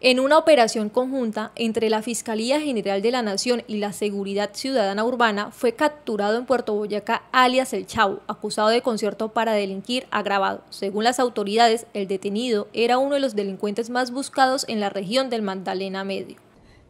En una operación conjunta entre la Fiscalía General de la Nación y la Seguridad Ciudadana Urbana, fue capturado en Puerto Boyacá alias El Chau, acusado de concierto para delinquir agravado. Según las autoridades, el detenido era uno de los delincuentes más buscados en la región del Magdalena Medio.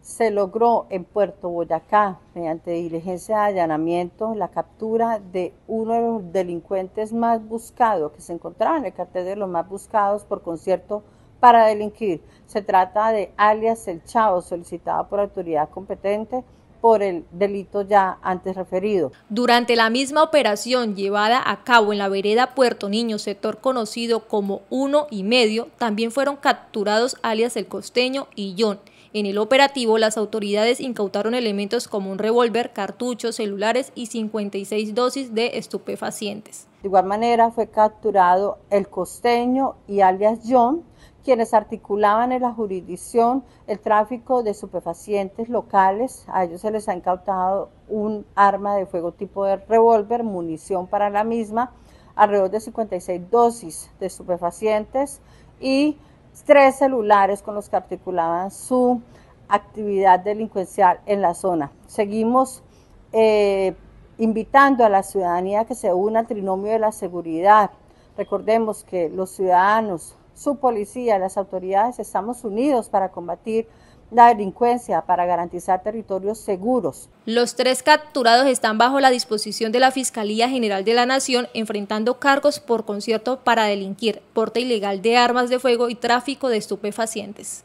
Se logró en Puerto Boyacá, mediante diligencia de allanamiento, la captura de uno de los delincuentes más buscados, que se encontraba en el cartel de los más buscados por concierto para delinquir. Se trata de alias El Chavo, solicitada por autoridad competente por el delito ya antes referido. Durante la misma operación llevada a cabo en la vereda Puerto Niño, sector conocido como uno y medio, también fueron capturados alias El Costeño y John. En el operativo, las autoridades incautaron elementos como un revólver, cartuchos, celulares y 56 dosis de estupefacientes. De igual manera, fue capturado el costeño y alias John, quienes articulaban en la jurisdicción el tráfico de estupefacientes locales. A ellos se les ha incautado un arma de fuego tipo revólver, munición para la misma, alrededor de 56 dosis de estupefacientes y tres celulares con los que articulaban su actividad delincuencial en la zona. Seguimos eh, invitando a la ciudadanía que se una al trinomio de la seguridad. Recordemos que los ciudadanos, su policía, las autoridades estamos unidos para combatir la delincuencia para garantizar territorios seguros. Los tres capturados están bajo la disposición de la Fiscalía General de la Nación enfrentando cargos por concierto para delinquir, porte ilegal de armas de fuego y tráfico de estupefacientes.